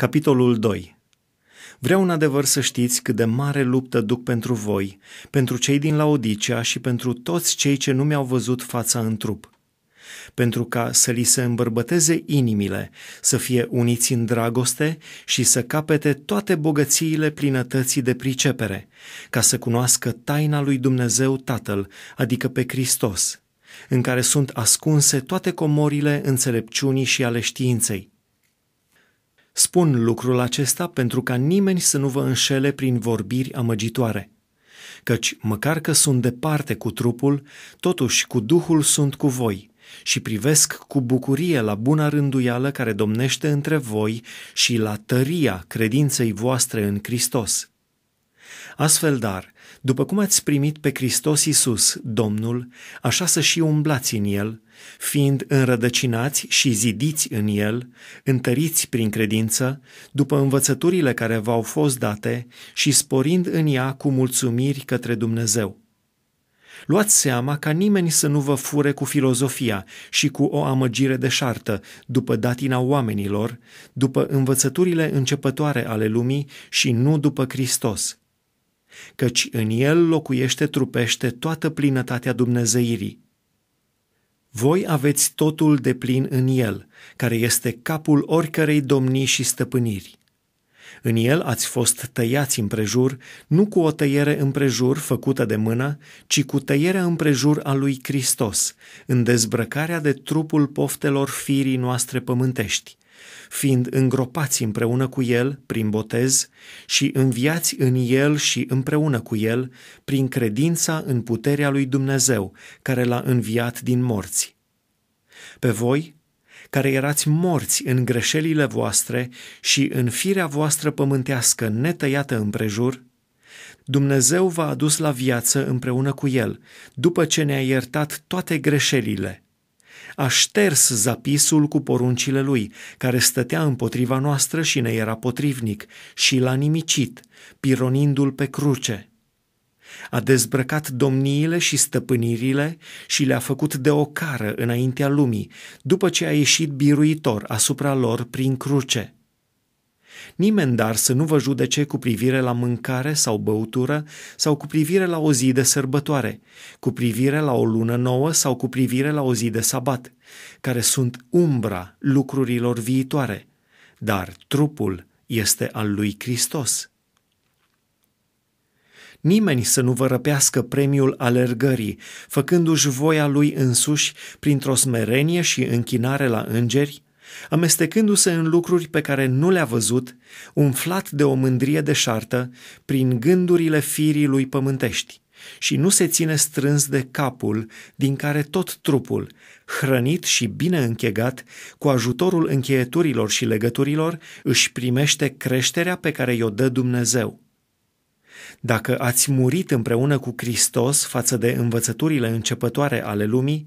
Capitolul 2 Vreau în adevăr să știți cât de mare luptă duc pentru voi, pentru cei din Laodicea și pentru toți cei ce nu mi-au văzut fața în trup. Pentru ca să li se îmbărbăteze inimile, să fie uniți în dragoste și să capete toate bogățiile plinătății de pricepere, ca să cunoască taina lui Dumnezeu Tatăl, adică pe Hristos, în care sunt ascunse toate comorile înțelepciunii și ale științei Spun lucrul acesta pentru ca nimeni să nu vă înșele prin vorbiri amăgitoare, căci măcar că sunt departe cu trupul, totuși cu Duhul sunt cu voi și privesc cu bucurie la buna rânduială care domnește între voi și la tăria credinței voastre în Hristos. Astfel, dar, după cum ați primit pe Hristos Iisus, Domnul, așa să și umblați în El, fiind înrădăcinați și zidiți în El, întăriți prin credință, după învățăturile care v-au fost date și sporind în ea cu mulțumiri către Dumnezeu. Luați seama ca nimeni să nu vă fure cu filozofia și cu o amăgire deșartă, după datina oamenilor, după învățăturile începătoare ale lumii și nu după Hristos – căci în el locuiește trupește toată plinătatea Dumnezeirii. Voi aveți totul de plin în el, care este capul oricărei domnii și stăpâniri. În el ați fost tăiați împrejur, nu cu o tăiere împrejur făcută de mână, ci cu tăierea împrejur a lui Hristos, în dezbrăcarea de trupul poftelor firii noastre pământești fiind îngropați împreună cu El prin botez și înviați în El și împreună cu El prin credința în puterea lui Dumnezeu, care l-a înviat din morți. Pe voi, care erați morți în greșelile voastre și în firea voastră pământească netăiată împrejur, Dumnezeu v-a adus la viață împreună cu El, după ce ne-a iertat toate greșelile – a șters zapisul cu poruncile lui, care stătea împotriva noastră și ne era potrivnic, și l-a nimicit, pironindu-l pe cruce. A dezbrăcat domniile și stăpânirile și le-a făcut de ocară înaintea lumii, după ce a ieșit biruitor asupra lor prin cruce. Nimeni dar să nu vă judece cu privire la mâncare sau băutură sau cu privire la o zi de sărbătoare, cu privire la o lună nouă sau cu privire la o zi de sabat, care sunt umbra lucrurilor viitoare, dar trupul este al lui Hristos. Nimeni să nu vă răpească premiul alergării, făcându-și voia lui însuși printr-o smerenie și închinare la îngeri, amestecându-se în lucruri pe care nu le-a văzut, umflat de o mândrie deșartă prin gândurile firii lui pământești și nu se ține strâns de capul din care tot trupul, hrănit și bine închegat, cu ajutorul încheieturilor și legăturilor, își primește creșterea pe care i-o dă Dumnezeu. Dacă ați murit împreună cu Hristos față de învățăturile începătoare ale lumii,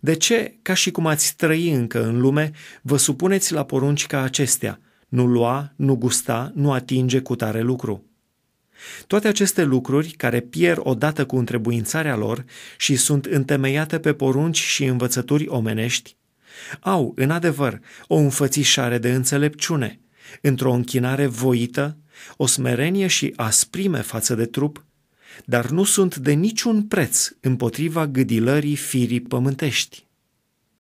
de ce, ca și cum ați trăi încă în lume, vă supuneți la porunci ca acestea? Nu lua, nu gusta, nu atinge cu tare lucru. Toate aceste lucruri, care pierd odată cu întrebuințarea lor și sunt întemeiate pe porunci și învățături omenești, au, în adevăr, o înfățișare de înțelepciune, într-o închinare voită, o smerenie și asprime față de trup, dar nu sunt de niciun preț împotriva gâdilării firii pământești.